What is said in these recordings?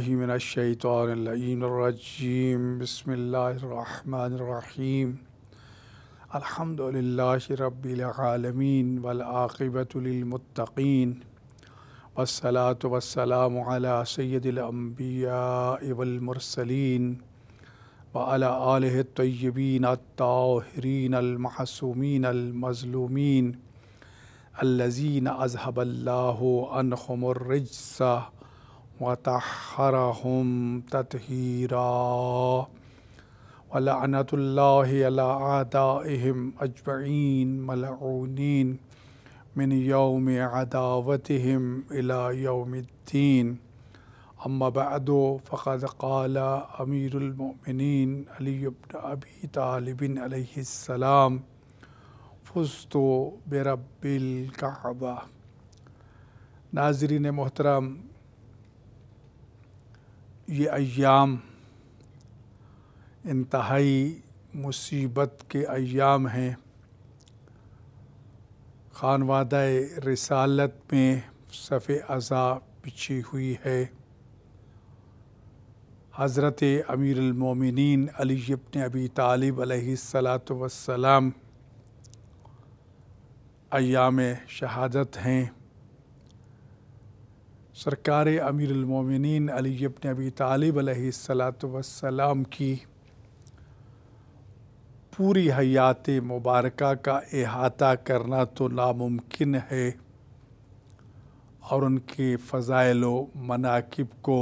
باللہ من الشیطان الَََََََََََََََََََََّۃ الرجیم بسم اللہ الرحمن الرحیم الحمد للہ رب العالمین والعاقبۃ للمتقین والصلاة والسلام على سید الانبیاء والمرسلین وعلى آلہ الطیبین الطاہرین المحسومین المظلومین الذین اذهب اللہ مرضی وَرحم تتحرہ ولاء اللہ ادا اہم اجبئین ملاؤنین من یوم اداوۃم یوم الدین امب فقط قال امیر المنین ابی طالبن علیہ السلام فزت برب القعبہ ناظرین محترم یہ ایام انتہائی مصیبت کے ایام ہیں خانوادہ رسالت میں صف اعضا پچھی ہوئی ہے حضرت امیر المومنین علی ابن ابی طالب علیہ السلاۃ وسلام ایام شہادت ہیں سرکار امیر المومنین علی ابن ابی طالب علیہ السلاۃ وسلام کی پوری حیات مبارکہ کا احاطہ کرنا تو ناممکن ہے اور ان کے فضائل و مناقب کو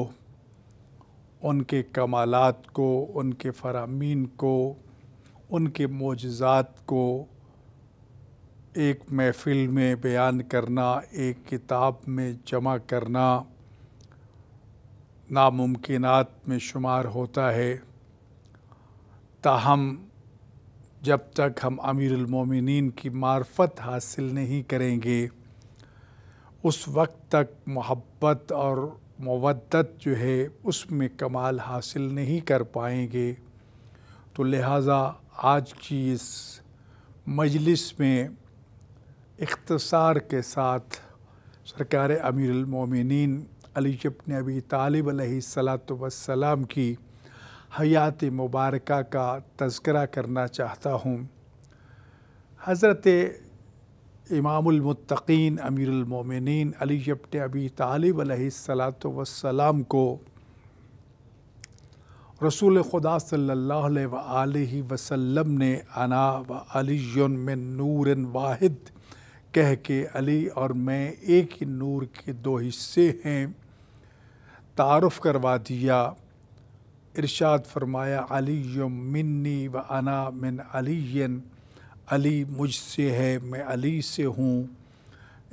ان کے کمالات کو ان کے فرامین کو ان کے معجزات کو ایک محفل میں بیان کرنا ایک کتاب میں جمع کرنا ناممکنات میں شمار ہوتا ہے تاہم جب تک ہم امیر المومنین کی معرفت حاصل نہیں کریں گے اس وقت تک محبت اور مودت جو ہے اس میں کمال حاصل نہیں کر پائیں گے تو لہٰذا آج کی اس مجلس میں اختصار کے ساتھ سرکار امیر المومنین علی جبن ابی طالب علیہ السلام وسلام کی حیات مبارکہ کا تذکرہ کرنا چاہتا ہوں حضرت امام المتقین امیر المومنین علی جپن ابی طالب علیہ صلاۃ وسلام کو رسول خدا صلی اللہ علیہ وآلہ وسلم نے انا و علی نور واحد کہہ کے علی اور میں ایک ہی نور کے دو حصے ہیں تعارف کروا دیا ارشاد فرمایا علی یم منی و انا من علی علی مجھ سے ہے میں علی سے ہوں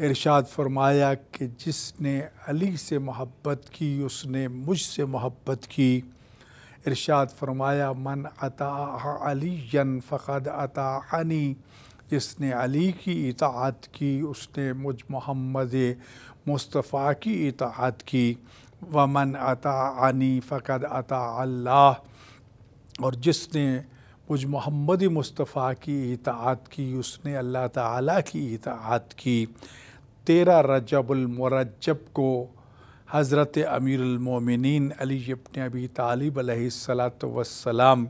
ارشاد فرمایا کہ جس نے علی سے محبت کی اس نے مجھ سے محبت کی ارشاد فرمایا من عطا علی فقد عطا عنی جس نے علی کی اطاعت کی اس نے مجھ محمد مصطفیٰ کی اطاعت کی ومن عطا عنی فقد عطا اللہ اور جس نے مجھ محمد مصطفیٰ کی اطاعت کی اس نے اللہ تعالیٰ کی اطاعت کی تیرا رجب المرجب کو حضرت امیر المومنین علی ابن ابی طالب علیہ السلاۃ وسلام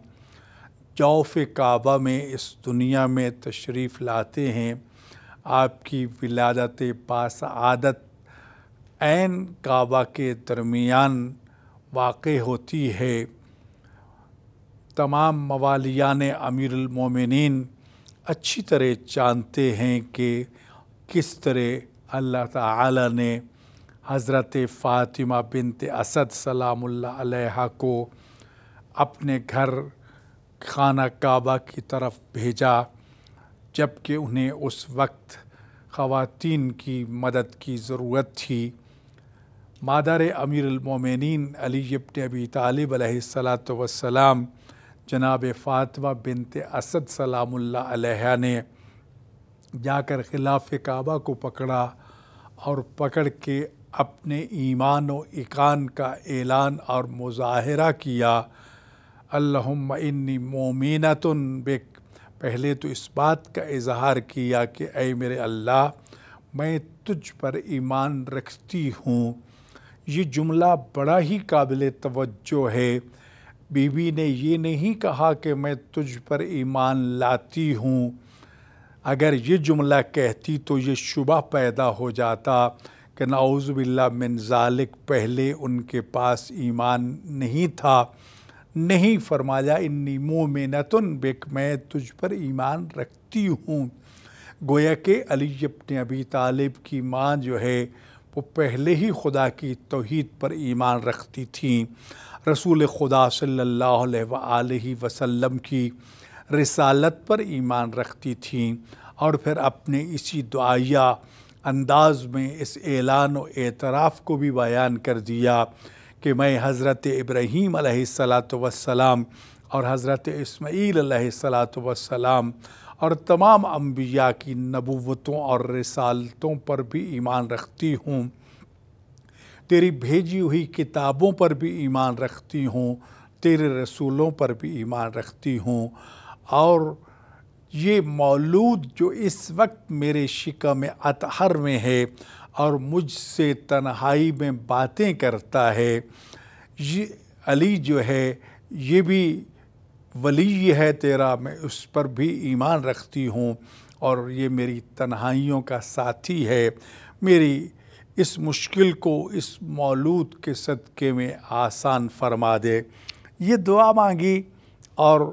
جوف کعبہ میں اس دنیا میں تشریف لاتے ہیں آپ کی ولادت پاس عادت عین کعبہ کے درمیان واقع ہوتی ہے تمام موالیان امیر المومنین اچھی طرح جانتے ہیں کہ کس طرح اللہ تعالی نے حضرت فاطمہ بنت اسد سلام اللہ علیہ کو اپنے گھر خانہ کعبہ کی طرف بھیجا جبکہ انہیں اس وقت خواتین کی مدد کی ضرورت تھی مادر امیر المومنین علی ابن ابی طالب علیہ السلاۃ وسلام جناب فاطمہ بنت اسد سلام اللہ علیہ نے جا کر خلاف کعبہ کو پکڑا اور پکڑ کے اپنے ایمان و اکان کا اعلان اور مظاہرہ کیا اللہ انی مومینتن بک پہلے تو اس بات کا اظہار کیا کہ اے میرے اللہ میں تجھ پر ایمان رکھتی ہوں یہ جملہ بڑا ہی قابل توجہ ہے بیوی نے یہ نہیں کہا کہ میں تجھ پر ایمان لاتی ہوں اگر یہ جملہ کہتی تو یہ شبہ پیدا ہو جاتا کہ نعوذ باللہ من ذالک پہلے ان کے پاس ایمان نہیں تھا نہیں فرمایا انی مومنتن بک میں تجھ پر ایمان رکھتی ہوں گویا کہ علی ابن ابی طالب کی ماں جو ہے وہ پہلے ہی خدا کی توحید پر ایمان رکھتی تھیں رسول خدا صلی اللہ علیہ وآلہ وسلم کی رسالت پر ایمان رکھتی تھیں اور پھر اپنے اسی دعائیہ انداز میں اس اعلان و اعتراف کو بھی بیان کر دیا کہ میں حضرت ابراہیم علیہ السلام اور حضرت اسماعیل علیہ السلام وسلام اور تمام انبیاء کی نبوتوں اور رسالتوں پر بھی ایمان رکھتی ہوں تیری بھیجی ہوئی کتابوں پر بھی ایمان رکھتی ہوں تیرے رسولوں پر بھی ایمان رکھتی ہوں اور یہ مولود جو اس وقت میرے شکم اطہر میں ہے اور مجھ سے تنہائی میں باتیں کرتا ہے یہ علی جو ہے یہ بھی ولی ہے تیرا میں اس پر بھی ایمان رکھتی ہوں اور یہ میری تنہائیوں کا ساتھی ہے میری اس مشکل کو اس مولود کے صدقے میں آسان فرما دے یہ دعا مانگی اور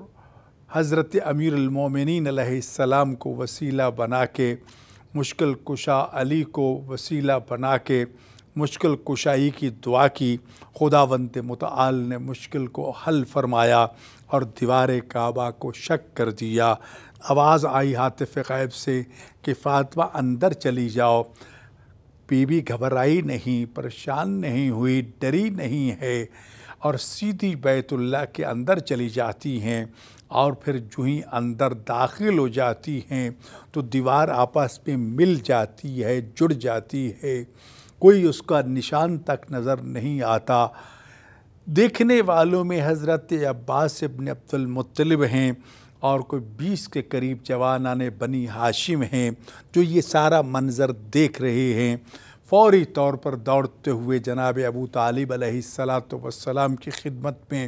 حضرت امیر المومنین علیہ السلام کو وسیلہ بنا کے مشکل کشا علی کو وسیلہ بنا کے مشکل کشائی کی دعا کی خدا ونت متعال نے مشکل کو حل فرمایا اور دیوار کعبہ کو شک کر دیا آواز آئی حاطف قیب سے کہ فاطمہ اندر چلی جاؤ بی بی گھبرائی نہیں پریشان نہیں ہوئی ڈری نہیں ہے اور سیدھی بیت اللہ کے اندر چلی جاتی ہیں اور پھر جو ہی اندر داخل ہو جاتی ہیں تو دیوار آپس میں مل جاتی ہے جڑ جاتی ہے کوئی اس کا نشان تک نظر نہیں آتا دیکھنے والوں میں حضرت عباس ابن عبد المطلب ہیں اور کوئی بیس کے قریب جوانان بنی ہاشم ہیں جو یہ سارا منظر دیکھ رہے ہیں فوری طور پر دوڑتے ہوئے جناب ابو طالب علیہ السلاۃ کی خدمت میں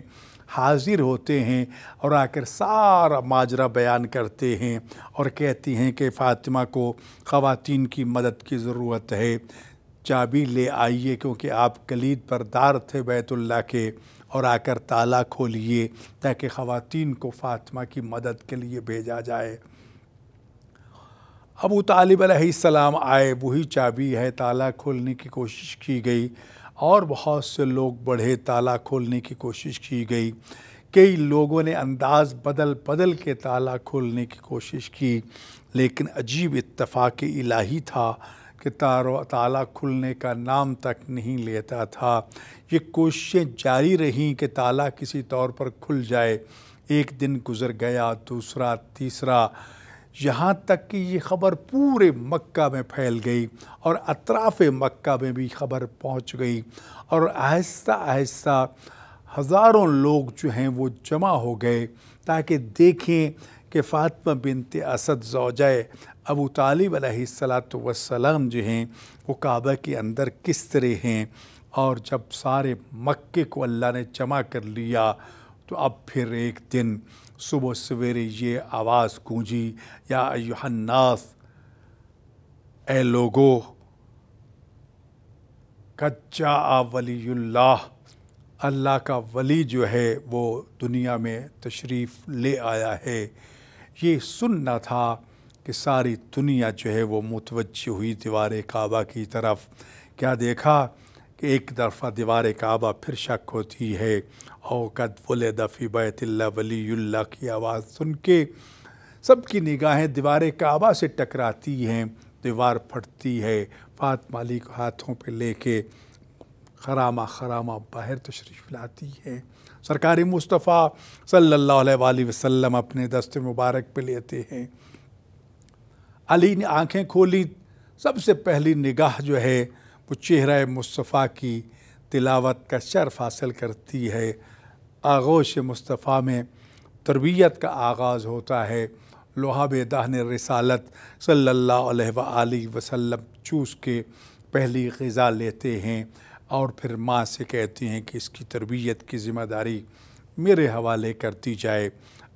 حاضر ہوتے ہیں اور آ کر سارا ماجرہ بیان کرتے ہیں اور کہتی ہیں کہ فاطمہ کو خواتین کی مدد کی ضرورت ہے چابی لے آئیے کیونکہ آپ کلید بردار تھے بیت اللہ کے اور آ کر تالا کھولیے تاکہ خواتین کو فاطمہ کی مدد کے لیے بھیجا جائے ابو طالب علیہ السلام آئے وہی چابی ہے تالا کھولنے کی کوشش کی گئی اور بہت سے لوگ بڑھے تالا کھولنے کی کوشش کی گئی کئی لوگوں نے انداز بدل بدل کے تالا کھولنے کی کوشش کی لیکن عجیب اتفاق الہی تھا کہ تارو تالا کھلنے کا نام تک نہیں لیتا تھا یہ کوششیں جاری رہیں کہ تالا کسی طور پر کھل جائے ایک دن گزر گیا دوسرا تیسرا یہاں تک کہ یہ خبر پورے مکہ میں پھیل گئی اور اطراف مکہ میں بھی خبر پہنچ گئی اور آہستہ آہستہ ہزاروں لوگ جو ہیں وہ جمع ہو گئے تاکہ دیکھیں کہ فاطمہ بنت اسد زوجہ ابو طالب علیہ السلام جو ہیں وہ کعبہ کے اندر کس طرح ہیں اور جب سارے مکے کو اللہ نے جمع کر لیا تو اب پھر ایک دن صبح سویرے یہ آواز گونجی یا ایو اے لوگو کچا آولی اللہ اللہ کا ولی جو ہے وہ دنیا میں تشریف لے آیا ہے یہ سننا تھا کہ ساری دنیا جو ہے وہ متوجہ ہوئی دیوار کعبہ کی طرف کیا دیکھا کہ ایک طرفہ دیوار کعبہ پھر شک ہوتی ہے اوکت فی بیت اللہ ولی اللہ کی آواز سن کے سب کی نگاہیں دیوار کعبہ سے ٹکراتی ہیں دیوار پھٹتی ہے فات مالی کو ہاتھوں پہ لے کے خرامہ خرامہ باہر تشریف لاتی ہے سرکاری مصطفیٰ صلی اللہ علیہ وآلہ وسلم اپنے دست مبارک پہ لیتے ہیں علی نے آنکھیں کھولی سب سے پہلی نگاہ جو ہے وہ چہرہ مصطفیٰ کی تلاوت کا شرف حاصل کرتی ہے آغوش مصطفیٰ میں تربیت کا آغاز ہوتا ہے لوہاب دہن رسالت صلی اللہ علیہ و وسلم چوس کے پہلی غذا لیتے ہیں اور پھر ماں سے کہتے ہیں کہ اس کی تربیت کی ذمہ داری میرے حوالے کرتی جائے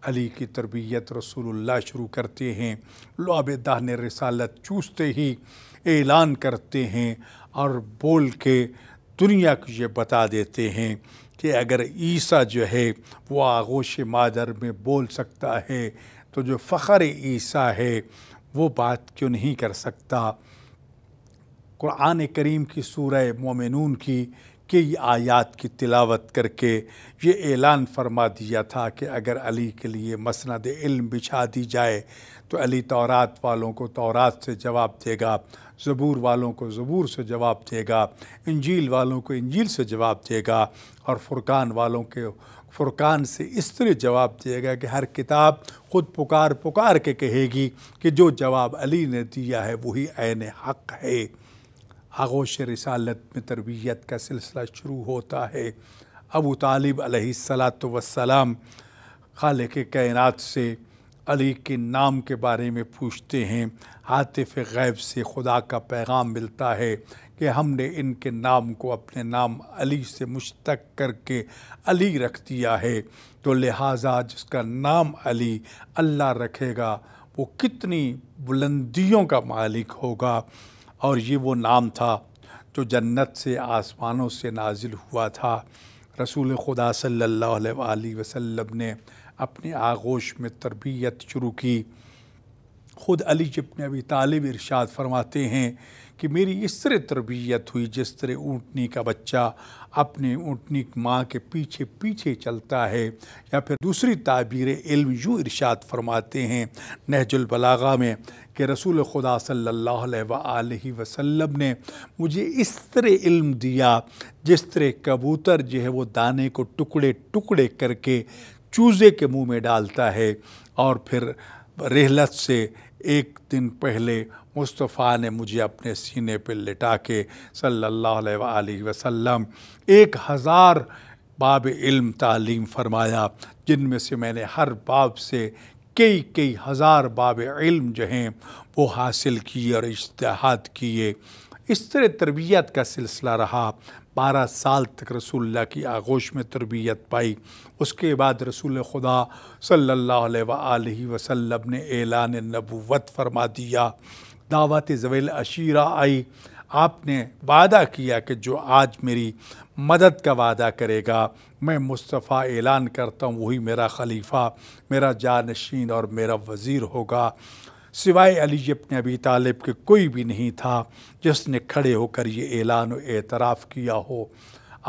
علی کی تربیت رسول اللہ شروع کرتے ہیں لعب دہن رسالت چوستے ہی اعلان کرتے ہیں اور بول کے دنیا کو یہ بتا دیتے ہیں کہ اگر عیسیٰ جو ہے وہ آغوش مادر میں بول سکتا ہے تو جو فخر عیسیٰ ہے وہ بات کیوں نہیں کر سکتا قرآن کریم کی سورہ مومنون کی کئی آیات کی تلاوت کر کے یہ اعلان فرما دیا تھا کہ اگر علی کے لیے مسند علم بچھا دی جائے تو علی تورات والوں کو تورات سے جواب دے گا زبور والوں کو زبور سے جواب دے گا انجیل والوں کو انجیل سے جواب دے گا اور فرقان والوں کے فرقان سے اس طرح جواب دے گا کہ ہر کتاب خود پکار پکار کے کہے گی کہ جو جواب علی نے دیا ہے وہی عین حق ہے آغوش رسالت میں تربیت کا سلسلہ شروع ہوتا ہے ابو طالب علیہ السلام وسلم خالق کائنات سے علی کے نام کے بارے میں پوچھتے ہیں حاطف غیب سے خدا کا پیغام ملتا ہے کہ ہم نے ان کے نام کو اپنے نام علی سے مشتق کر کے علی رکھ دیا ہے تو لہٰذا جس کا نام علی اللہ رکھے گا وہ کتنی بلندیوں کا مالک ہوگا اور یہ وہ نام تھا جو جنت سے آسمانوں سے نازل ہوا تھا رسول خدا صلی اللہ علیہ وآلہ وسلم نے اپنے آغوش میں تربیت شروع کی خود علی جب جی نے ابھی طالب ارشاد فرماتے ہیں کہ میری اس طرح تربیت ہوئی جس طرح اونٹنی کا بچہ اپنے اونٹنی ماں کے پیچھے پیچھے چلتا ہے یا پھر دوسری تعبیر علم یوں ارشاد فرماتے ہیں نہج البلاغہ میں کہ رسول خدا صلی اللہ علیہ وآلہ وسلم نے مجھے اس طرح علم دیا جس طرح کبوتر جو ہے وہ دانے کو ٹکڑے ٹکڑے کر کے چوزے کے منہ میں ڈالتا ہے اور پھر رحلت سے ایک دن پہلے مصطفیٰ نے مجھے اپنے سینے پہ لٹا کے صلی اللہ علیہ وآلہ وسلم ایک ہزار باب علم تعلیم فرمایا جن میں سے میں نے ہر باب سے کئی کئی ہزار باب علم جو ہیں وہ حاصل کیے اور اشتہاد کیے اس طرح تربیت کا سلسلہ رہا بارہ سال تک رسول اللہ کی آغوش میں تربیت پائی اس کے بعد رسول خدا صلی اللہ علیہ وآلہ وسلم نے اعلان نبوت فرما دیا دعوت زویل اشیرہ آئی آپ نے وعدہ کیا کہ جو آج میری مدد کا وعدہ کرے گا میں مصطفیٰ اعلان کرتا ہوں وہی میرا خلیفہ میرا جانشین اور میرا وزیر ہوگا سوائے علی جی ابن ابی طالب کے کوئی بھی نہیں تھا جس نے کھڑے ہو کر یہ اعلان و اعتراف کیا ہو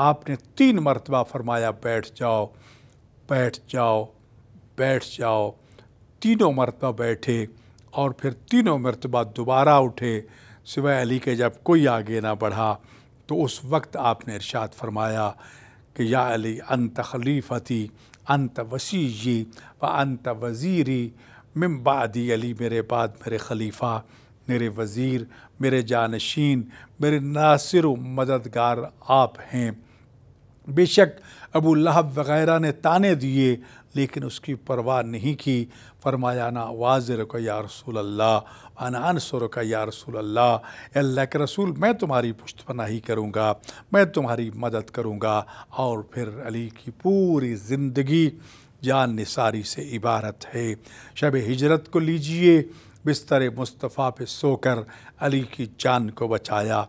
آپ نے تین مرتبہ فرمایا بیٹھ جاؤ بیٹھ جاؤ بیٹھ جاؤ تینوں مرتبہ بیٹھے اور پھر تینوں مرتبہ دوبارہ اٹھے سوائے علی کے جب کوئی آگے نہ بڑھا تو اس وقت آپ نے ارشاد فرمایا کہ یا علی انت خلیفتی انت وسیعی و انت وزیری ممبادی علی میرے بعد میرے خلیفہ میرے وزیر میرے جانشین میرے ناصر و مددگار آپ ہیں بے شک ابو لہب وغیرہ نے تانے دیے لیکن اس کی پرواہ نہیں کی فرمایا نہ واضح یا رسول اللہ عنہ یا رسول اللہ اللہ کے رسول میں تمہاری پشت پناہی ہی کروں گا میں تمہاری مدد کروں گا اور پھر علی کی پوری زندگی جان نثاری سے عبارت ہے شب ہجرت کو لیجئے بستر مصطفیٰ پہ سو کر علی کی جان کو بچایا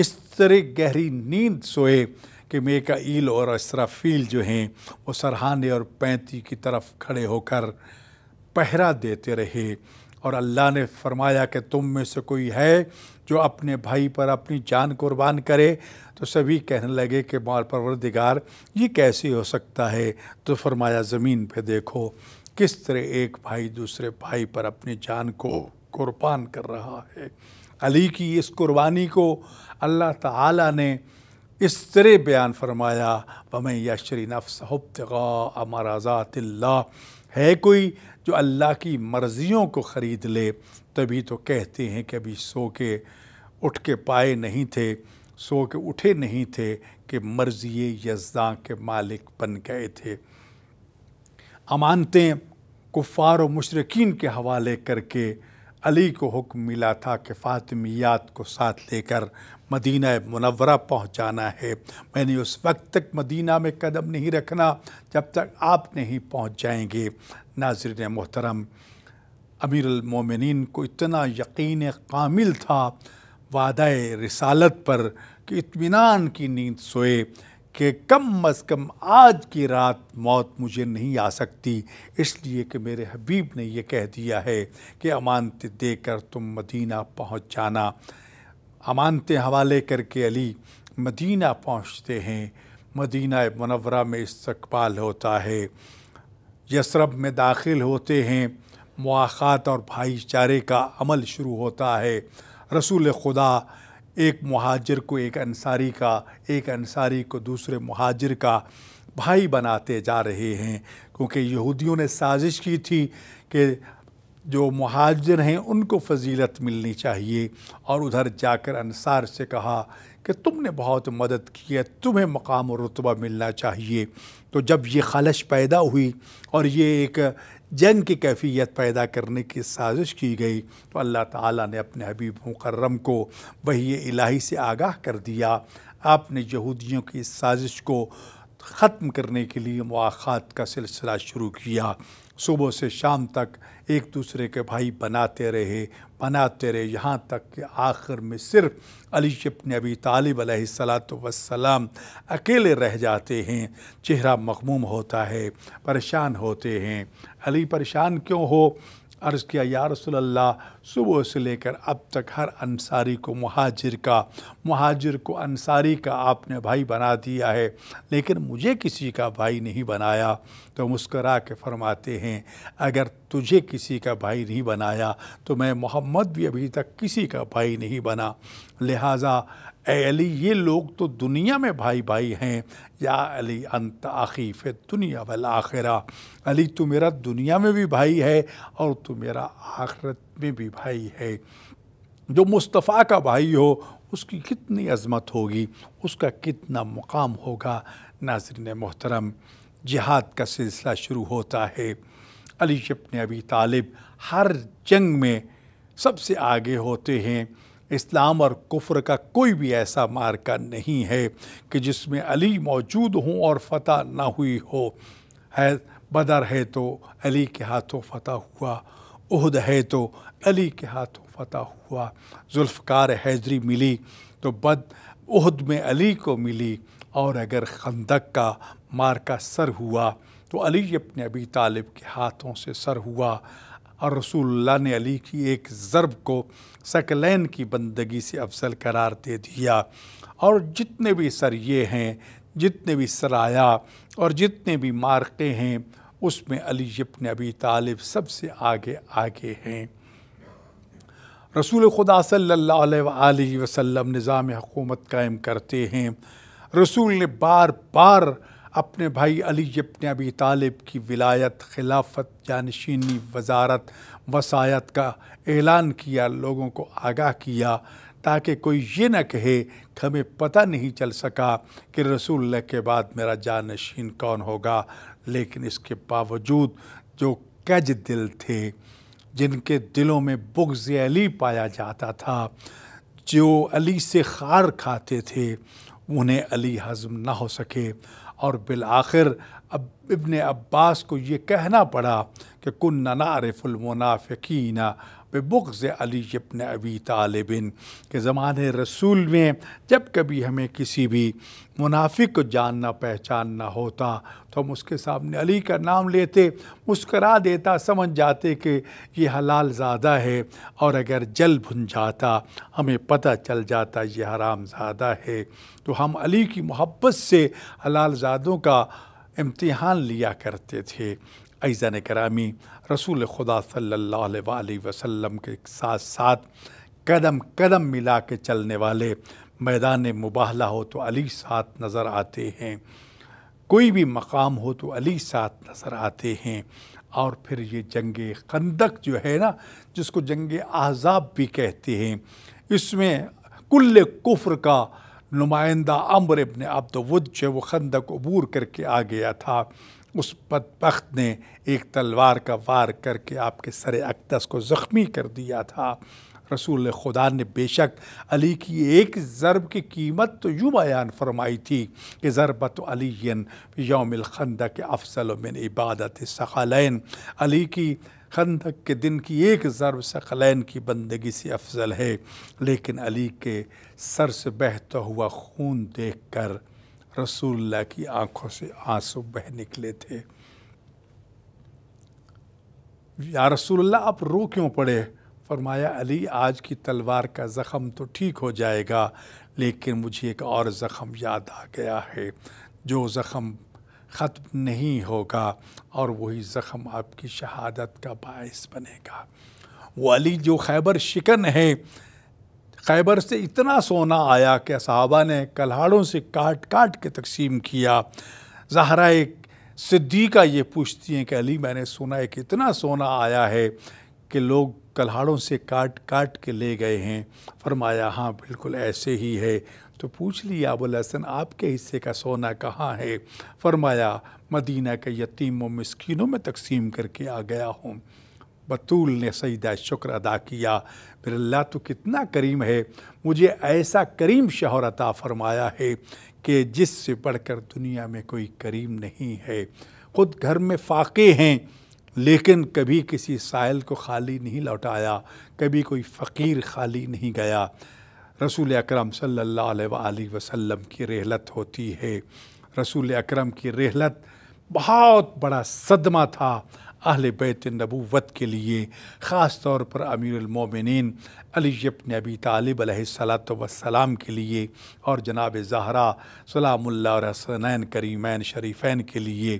اس طرح گہری نیند سوئے کہ میکا اور اسرافیل جو ہیں وہ سرحانے اور پینتی کی طرف کھڑے ہو کر پہرا دیتے رہے اور اللہ نے فرمایا کہ تم میں سے کوئی ہے جو اپنے بھائی پر اپنی جان قربان کرے تو سبھی کہنے لگے کہ مال پروردگار یہ کیسی ہو سکتا ہے تو فرمایا زمین پہ دیکھو کس طرح ایک بھائی دوسرے بھائی پر اپنی جان کو قربان کر رہا ہے علی کی اس قربانی کو اللہ تعالیٰ نے اس طرح بیان فرمایا وہ میں یشرین افسغ امار اللہ ہے کوئی جو اللہ کی مرضیوں کو خرید لے تبھی تو کہتے ہیں کہ ابھی سو کے اٹھ کے پائے نہیں تھے سو کے اٹھے نہیں تھے کہ مرضی یزداں کے مالک بن گئے تھے امانتیں کفار و مشرقین کے حوالے کر کے علی کو حکم ملا تھا کہ فاطمیات کو ساتھ لے کر مدینہ منورہ پہنچانا ہے میں نے اس وقت تک مدینہ میں قدم نہیں رکھنا جب تک آپ نہیں پہنچ جائیں گے ناظرین محترم امیر المومنین کو اتنا یقین کامل تھا وعدہ رسالت پر کہ اطمینان کی نیند سوئے کہ کم از کم آج کی رات موت مجھے نہیں آ سکتی اس لیے کہ میرے حبیب نے یہ کہہ دیا ہے کہ امانت دے کر تم مدینہ پہنچ جانا امانتیں حوالے کر کے علی مدینہ پہنچتے ہیں مدینہ منورہ میں استقبال ہوتا ہے یسرب میں داخل ہوتے ہیں مواقع اور بھائی چارے کا عمل شروع ہوتا ہے رسول خدا ایک مہاجر کو ایک انصاری کا ایک انصاری کو دوسرے مہاجر کا بھائی بناتے جا رہے ہیں کیونکہ یہودیوں نے سازش کی تھی کہ جو مہاجر ہیں ان کو فضیلت ملنی چاہیے اور ادھر جا کر انصار سے کہا کہ تم نے بہت مدد کی ہے تمہیں مقام و رتبہ ملنا چاہیے تو جب یہ خلش پیدا ہوئی اور یہ ایک جنگ کی کیفیت پیدا کرنے کی سازش کی گئی تو اللہ تعالیٰ نے اپنے حبیب مکرم کو وہی الہی سے آگاہ کر دیا آپ نے یہودیوں کی سازش کو ختم کرنے کے لیے مواخات کا سلسلہ شروع کیا صبح سے شام تک ایک دوسرے کے بھائی بناتے رہے پناہ تیرے یہاں تک کہ آخر میں صرف علی شپ نبی طالب علیہ السلاۃ وسلام اکیلے رہ جاتے ہیں چہرہ مغموم ہوتا ہے پریشان ہوتے ہیں علی پریشان کیوں ہو عرض کیا یا رسول اللہ صبح سے لے کر اب تک ہر انصاری کو مہاجر کا مہاجر کو انصاری کا آپ نے بھائی بنا دیا ہے لیکن مجھے کسی کا بھائی نہیں بنایا تو مسکرا کے فرماتے ہیں اگر تجھے کسی کا بھائی نہیں بنایا تو میں محمد بھی ابھی تک کسی کا بھائی نہیں بنا لہٰذا اے علی یہ لوگ تو دنیا میں بھائی بھائی ہیں یا علی انت تقیف دنیا والآخرہ علی تو میرا دنیا میں بھی بھائی ہے اور تو میرا آخرت میں بھی بھائی ہے جو مصطفیٰ کا بھائی ہو اس کی کتنی عظمت ہوگی اس کا کتنا مقام ہوگا ناظرین محترم جہاد کا سلسلہ شروع ہوتا ہے علی نے ابھی طالب ہر جنگ میں سب سے آگے ہوتے ہیں اسلام اور کفر کا کوئی بھی ایسا مارکا نہیں ہے کہ جس میں علی موجود ہوں اور فتح نہ ہوئی ہو ہے بدر ہے تو علی کے ہاتھوں فتح ہوا عہد ہے تو علی کے ہاتھوں فتح ہوا ذوالفقار حیدری ملی تو بد عہد میں علی کو ملی اور اگر خندق کا مار کا سر ہوا تو علی اپنے ابی طالب کے ہاتھوں سے سر ہوا اور رسول اللہ نے علی کی ایک ضرب کو سکلین کی بندگی سے افضل قرار دے دیا اور جتنے بھی سر یہ ہیں جتنے بھی سرایا اور جتنے بھی مارکے ہیں اس میں علی ابن ابی طالب سب سے آگے آگے ہیں رسول خدا صلی اللہ علیہ وآلہ وسلم نظام حکومت قائم کرتے ہیں رسول نے بار بار اپنے بھائی علی ابن ابی طالب کی ولایت خلافت جانشینی وزارت وسایت کا اعلان کیا لوگوں کو آگاہ کیا تاکہ کوئی یہ نہ کہے کہ ہمیں پتہ نہیں چل سکا کہ رسول اللہ کے بعد میرا جانشین کون ہوگا لیکن اس کے باوجود جو کج دل تھے جن کے دلوں میں بغض علی پایا جاتا تھا جو علی سے خار کھاتے تھے انہیں علی ہضم نہ ہو سکے اور بالآخر اب ابن عباس کو یہ کہنا پڑا کہ کن نعرف المنافقین بے بغض علی ابن ابی طالب کے زمانے رسول میں جب کبھی ہمیں کسی بھی منافق کو جاننا پہچاننا ہوتا تو ہم اس کے سامنے علی کا نام لیتے مسکرا دیتا سمجھ جاتے کہ یہ حلال زیادہ ہے اور اگر جل بھن جاتا ہمیں پتہ چل جاتا یہ حرام زیادہ ہے تو ہم علی کی محبت سے حلال زادوں کا امتحان لیا کرتے تھے ایزان کرامی رسول خدا صلی اللہ علیہ وسلم کے ساتھ ساتھ قدم قدم ملا کے چلنے والے میدان مباہلہ ہو تو علی ساتھ نظر آتے ہیں کوئی بھی مقام ہو تو علی ساتھ نظر آتے ہیں اور پھر یہ جنگ خندق جو ہے نا جس کو جنگ احزاب بھی کہتے ہیں اس میں کل کفر کا نمائندہ عمر ابن ود جو وہ خندق عبور کر کے آ گیا تھا اس بد نے ایک تلوار کا وار کر کے آپ کے سر اقدس کو زخمی کر دیا تھا رسول خدا نے بے شک علی کی ایک ضرب کی قیمت تو یوں بیان فرمائی تھی کہ ضربت علی یوم الخندہ کے افضل و عبادت سخالین علی کی خندق کے دن کی ایک ضرب ثقلین کی بندگی سے افضل ہے لیکن علی کے سر سے بہتا ہوا خون دیکھ کر رسول اللہ کی آنکھوں سے آنسو بہ نکلے تھے یا رسول اللہ آپ رو کیوں پڑے فرمایا علی آج کی تلوار کا زخم تو ٹھیک ہو جائے گا لیکن مجھے ایک اور زخم یاد آ گیا ہے جو زخم ختم نہیں ہوگا اور وہی زخم آپ کی شہادت کا باعث بنے گا وہ علی جو خیبر شکن ہے خیبر سے اتنا سونا آیا کہ صحابہ نے کلہاڑوں سے کاٹ کاٹ کے تقسیم کیا زہرہ صدیقہ یہ پوچھتی ہیں کہ علی میں نے سنا ایک اتنا سونا آیا ہے کہ لوگ کلہاڑوں سے کاٹ کاٹ کے لے گئے ہیں فرمایا ہاں بالکل ایسے ہی ہے تو پوچھ لیا ابو الحسن آپ کے حصے کا سونا کہاں ہے فرمایا مدینہ کے یتیم و مسکینوں میں تقسیم کر کے آ گیا ہوں بطول نے سجدہ شکر ادا کیا پھر اللہ تو کتنا کریم ہے مجھے ایسا کریم عطا فرمایا ہے کہ جس سے پڑھ کر دنیا میں کوئی کریم نہیں ہے خود گھر میں فاقے ہیں لیکن کبھی کسی سائل کو خالی نہیں لوٹایا کبھی کوئی فقیر خالی نہیں گیا رسول اکرم صلی اللہ علیہ وآلہ وسلم کی رحلت ہوتی ہے رسول اکرم کی رحلت بہت بڑا صدمہ تھا اہل بیت نبوت کے لیے خاص طور پر امیر المومنین علی ابن ابی طالب علیہ صلاۃ وسلام کے لیے اور جناب زہرا سلام اللہ حسنین کریمین شریفین کے لیے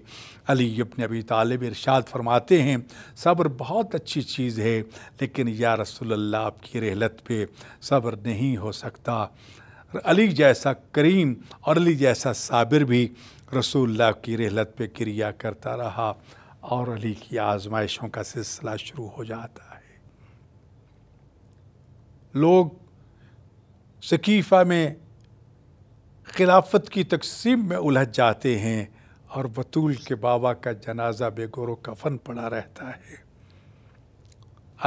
علی ابن ابی طالب ارشاد فرماتے ہیں صبر بہت اچھی چیز ہے لیکن یا رسول اللہ آپ کی رحلت پہ صبر نہیں ہو سکتا علی جیسا کریم اور علی جیسا صابر بھی رسول اللہ کی رحلت پہ کریا کرتا رہا اور علی کی آزمائشوں کا سلسلہ شروع ہو جاتا ہے لوگ ثقیفہ میں خلافت کی تقسیم میں الجھ جاتے ہیں اور وطول کے بابا کا جنازہ بے و کفن پڑا رہتا ہے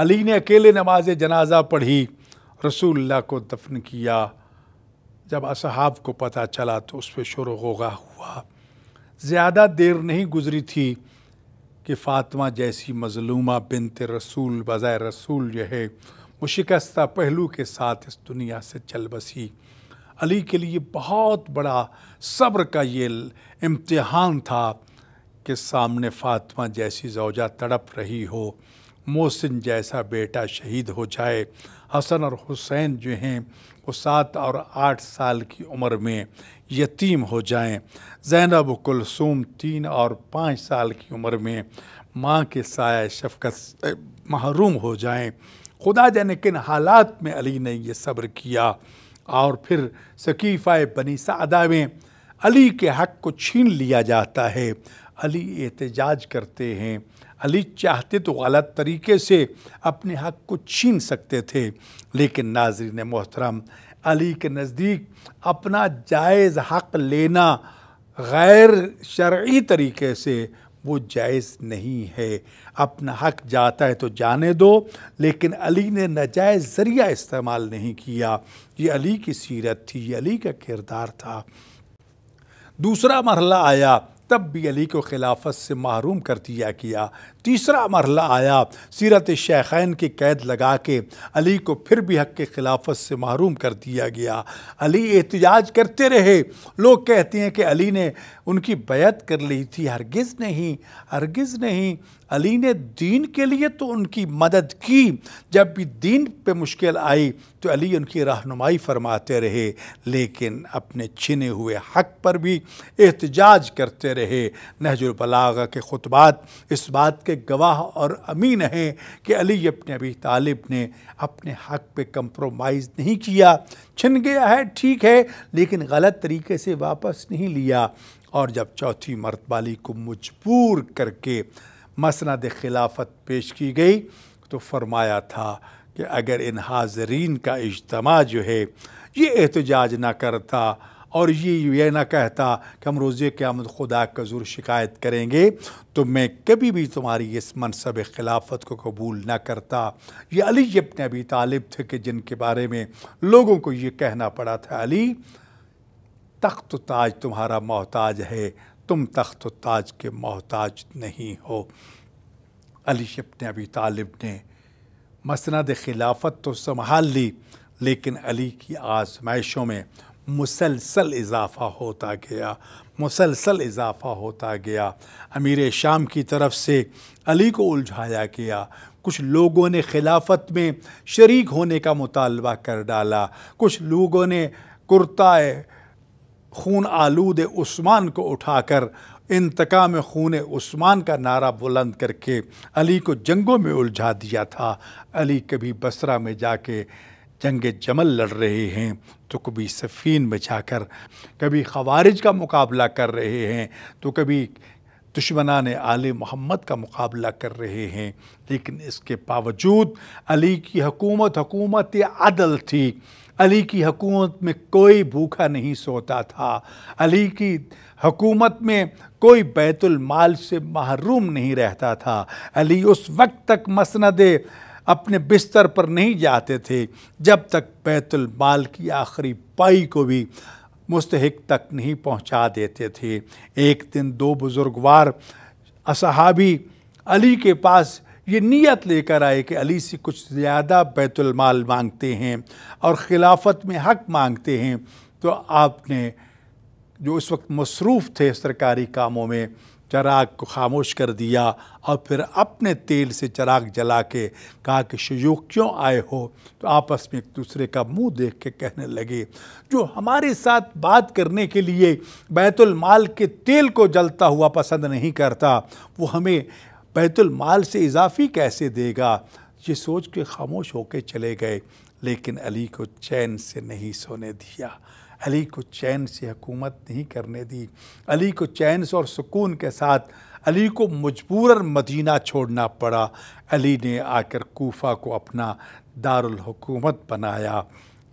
علی نے اکیلے نماز جنازہ پڑھی رسول اللہ کو دفن کیا جب اصحاب کو پتہ چلا تو اس پہ شور و غوغا ہوا زیادہ دیر نہیں گزری تھی کہ فاطمہ جیسی مظلومہ بنت رسول بظائے رسول جو ہے وہ شکستہ پہلو کے ساتھ اس دنیا سے چل بسی علی کے لیے بہت بڑا صبر کا یہ امتحان تھا کہ سامنے فاطمہ جیسی زوجہ تڑپ رہی ہو محسن جیسا بیٹا شہید ہو جائے حسن اور حسین جو ہیں وہ سات اور آٹھ سال کی عمر میں یتیم ہو جائیں زینب کلثوم تین اور پانچ سال کی عمر میں ماں کے سائے سے محروم ہو جائیں خدا جانے کن حالات میں علی نے یہ صبر کیا اور پھر ثقیفہ بنی سعدہ میں علی کے حق کو چھین لیا جاتا ہے علی احتجاج کرتے ہیں علی چاہتے تو غلط طریقے سے اپنے حق کو چھین سکتے تھے لیکن ناظرین محترم علی کے نزدیک اپنا جائز حق لینا غیر شرعی طریقے سے وہ جائز نہیں ہے اپنا حق جاتا ہے تو جانے دو لیکن علی نے نجائز ذریعہ استعمال نہیں کیا یہ علی کی سیرت تھی یہ علی کا کردار تھا دوسرا مرحلہ آیا تب بھی علی کو خلافت سے محروم کر دیا کیا تیسرا مرحلہ آیا سیرت شیخین کی قید لگا کے علی کو پھر بھی حق کے خلافت سے محروم کر دیا گیا علی احتجاج کرتے رہے لوگ کہتے ہیں کہ علی نے ان کی بیعت کر لی تھی ہرگز نہیں ہرگز نہیں علی نے دین کے لیے تو ان کی مدد کی جب بھی دین پہ مشکل آئی تو علی ان کی رہنمائی فرماتے رہے لیکن اپنے چھنے ہوئے حق پر بھی احتجاج کرتے رہے نہج البلاغہ کے خطبات اس بات کے گواہ اور امین ہیں کہ علی ابھی طالب نے اپنے حق پہ کمپرومائز نہیں کیا چھن گیا ہے ٹھیک ہے لیکن غلط طریقے سے واپس نہیں لیا اور جب چوتھی مرتبالی کو مجبور کر کے مسند خلافت پیش کی گئی تو فرمایا تھا کہ اگر ان حاضرین کا اجتماع جو ہے یہ احتجاج نہ کرتا اور یہ یہ نہ کہتا کہ ہم روزے قیامت خدا کا ضرور شکایت کریں گے تو میں کبھی بھی تمہاری اس منصب خلافت کو قبول نہ کرتا یہ علی ابن ابھی طالب تھے کہ جن کے بارے میں لوگوں کو یہ کہنا پڑا تھا علی تخت و تاج تمہارا محتاج ہے تم تخت و تاج کے محتاج نہیں ہو علی ابن نے ابھی طالب نے مسند خلافت تو سنبھال لی لیکن علی کی آزمائشوں میں مسلسل اضافہ ہوتا گیا مسلسل اضافہ ہوتا گیا امیر شام کی طرف سے علی کو الجھایا گیا کچھ لوگوں نے خلافت میں شریک ہونے کا مطالبہ کر ڈالا کچھ لوگوں نے کرتا خون آلود عثمان کو اٹھا کر انتقام خون عثمان کا نعرہ بلند کر کے علی کو جنگوں میں الجھا دیا تھا علی کبھی بسرہ میں جا کے جنگ جمل لڑ رہے ہیں تو کبھی سفین بچا کر کبھی خوارج کا مقابلہ کر رہے ہیں تو کبھی دشمنان آل محمد کا مقابلہ کر رہے ہیں لیکن اس کے باوجود علی کی حکومت حکومت عدل تھی علی کی حکومت میں کوئی بھوکھا نہیں سوتا تھا علی کی حکومت میں کوئی بیت المال سے محروم نہیں رہتا تھا علی اس وقت تک مسند اپنے بستر پر نہیں جاتے تھے جب تک بیت المال کی آخری پائی کو بھی مستحق تک نہیں پہنچا دیتے تھے ایک دن دو بزرگوار اصحابی علی کے پاس یہ نیت لے کر آئے کہ علی سے کچھ زیادہ بیت المال مانگتے ہیں اور خلافت میں حق مانگتے ہیں تو آپ نے جو اس وقت مصروف تھے سرکاری کاموں میں چراغ کو خاموش کر دیا اور پھر اپنے تیل سے چراغ جلا کے کہا کہ شیوخ کیوں آئے ہو تو آپس میں ایک دوسرے کا منہ دیکھ کے کہنے لگے جو ہمارے ساتھ بات کرنے کے لیے بیت المال کے تیل کو جلتا ہوا پسند نہیں کرتا وہ ہمیں بیت المال سے اضافی کیسے دے گا یہ سوچ کے خاموش ہو کے چلے گئے لیکن علی کو چین سے نہیں سونے دیا علی کو چین سے حکومت نہیں کرنے دی علی کو چین سے اور سکون کے ساتھ علی کو مجبور مدینہ چھوڑنا پڑا علی نے آ کر کوفہ کو اپنا دارالحکومت بنایا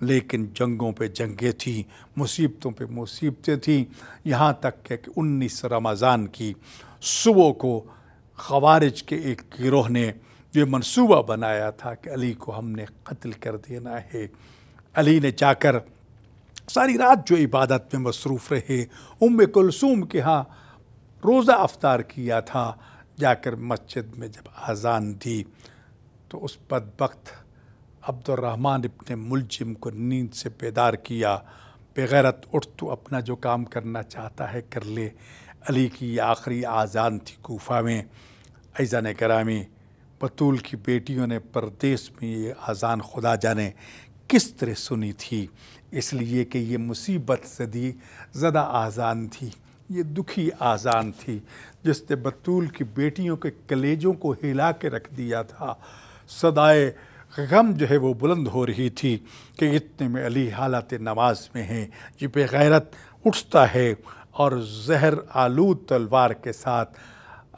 لیکن جنگوں پہ جنگیں تھیں مصیبتوں پہ مصیبتیں تھیں یہاں تک کہ انیس رمضان کی صبح کو خوارج کے ایک گروہ نے یہ منصوبہ بنایا تھا کہ علی کو ہم نے قتل کر دینا ہے علی نے جا کر ساری رات جو عبادت میں مصروف رہے ام کلثوم کے ہاں روزہ افطار کیا تھا جا کر مسجد میں جب اذان دی تو اس بدبخت عبد الرحمن ابن ملجم کو نیند سے پیدار کیا بغیرت اٹھ تو اپنا جو کام کرنا چاہتا ہے کر لے علی کی یہ آخری آزان تھی کوفہ میں ایزان کرامی بطول کی بیٹیوں نے پردیس میں یہ آزان خدا جانے کس طرح سنی تھی اس لیے کہ یہ مصیبت زدی زدہ آزان تھی یہ دکھی آزان تھی جس نے بطول کی بیٹیوں کے کلیجوں کو ہلا کے رکھ دیا تھا صدائے غم جو ہے وہ بلند ہو رہی تھی کہ اتنے میں علی حالات نماز میں یہ جب غیرت اٹھتا ہے اور زہر آلود تلوار کے ساتھ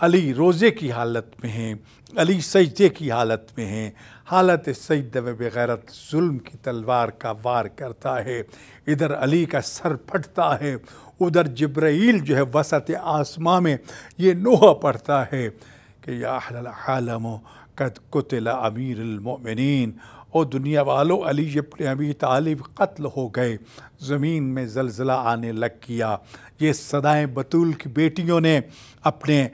علی روزے کی حالت میں ہیں علی سجدے کی حالت میں ہیں حالت سجدہ و بغیرت ظلم کی تلوار کا وار کرتا ہے ادھر علی کا سر پھٹتا ہے ادھر جبرائیل جو ہے وسط آسماں میں یہ لوہ پڑھتا ہے کہ یا عالم العالم قد قتل امیر المؤمنین او دنیا والو علی ابن ابی طالب قتل ہو گئے زمین میں زلزلہ آنے لگ کیا یہ صدائیں بطول کی بیٹیوں نے اپنے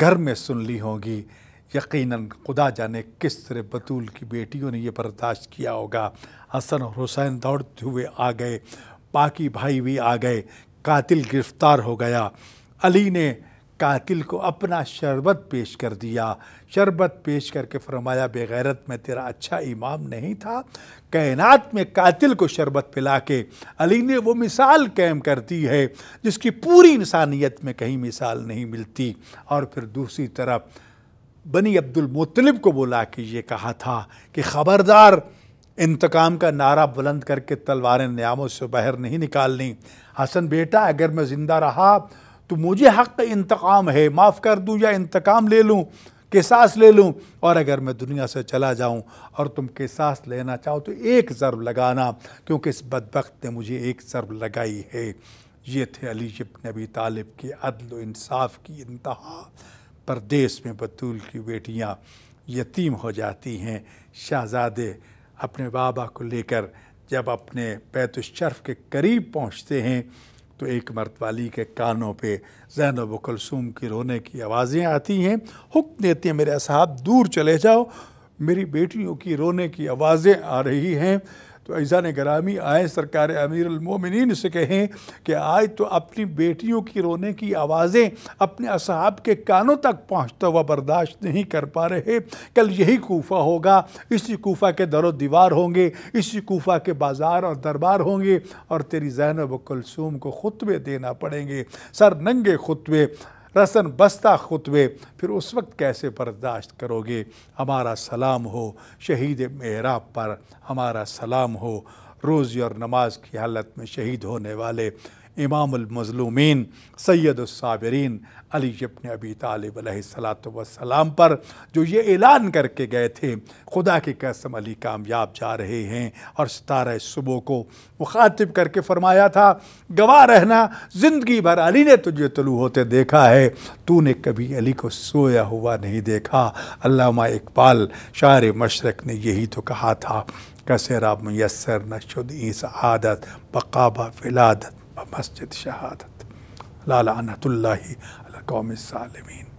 گھر میں سن لی ہوں گی یقیناً خدا جانے کس طرح بطول کی بیٹیوں نے یہ برداشت کیا ہوگا حسن اور حسین دوڑتے ہوئے آ گئے پاکی بھائی بھی آ گئے قاتل گرفتار ہو گیا علی نے قاتل کو اپنا شربت پیش کر دیا شربت پیش کر کے فرمایا بے غیرت میں تیرا اچھا امام نہیں تھا کائنات میں قاتل کو شربت پلا کے علی نے وہ مثال قائم کر دی ہے جس کی پوری انسانیت میں کہیں مثال نہیں ملتی اور پھر دوسری طرف بنی عبد المطلب کو بلا کے یہ کہا تھا کہ خبردار انتقام کا نعرہ بلند کر کے تلواریں نیاموں سے باہر نہیں نکالنی حسن بیٹا اگر میں زندہ رہا تو مجھے حق انتقام ہے معاف کر دوں یا انتقام لے لوں قصاص لے لوں اور اگر میں دنیا سے چلا جاؤں اور تم قصاص لینا چاہو تو ایک ضرب لگانا کیونکہ اس بدبخت نے مجھے ایک ضرب لگائی ہے یہ تھے علی جب نبی طالب کے عدل و انصاف کی انتہا پردیس میں بطول کی بیٹیاں یتیم ہو جاتی ہیں شہزادے اپنے بابا کو لے کر جب اپنے بیت الشرف کے قریب پہنچتے ہیں تو ایک مرد والی کے کانوں پہ زینب و کلثوم کی رونے کی آوازیں آتی ہیں حکم دیتے میرے اصحاب دور چلے جاؤ میری بیٹیوں کی رونے کی آوازیں آ رہی ہیں تو عزان گرامی آئیں سرکار امیر المومنین سے کہیں کہ آج تو اپنی بیٹیوں کی رونے کی آوازیں اپنے اصحاب کے کانوں تک پہنچتا ہوا برداشت نہیں کر پا رہے کل یہی کوفہ ہوگا اسی کوفہ کے در و دیوار ہوں گے اسی کوفہ کے بازار اور دربار ہوں گے اور تیری زینب و کلثوم کو خطوے دینا پڑیں گے سر ننگے خطوے رسن بستہ خطبے پھر اس وقت کیسے برداشت کرو گے ہمارا سلام ہو شہید محراب پر ہمارا سلام ہو روزی اور نماز کی حالت میں شہید ہونے والے امام المظلومین سید الصابرین علی ابن ابی طالب علیہ السلاۃ والسلام پر جو یہ اعلان کر کے گئے تھے خدا کی قسم علی کامیاب جا رہے ہیں اور ستارہ صبح کو مخاطب کر کے فرمایا تھا گواہ رہنا زندگی بھر علی نے تجھے طلوع ہوتے دیکھا ہے تو نے کبھی علی کو سویا ہوا نہیں دیکھا علامہ اقبال شاعر مشرق نے یہی تو کہا تھا کسرا میسر نشد شدعی عادت بقابہ فلادت مسجد شهادت لا لعنة الله على القوم الظالمين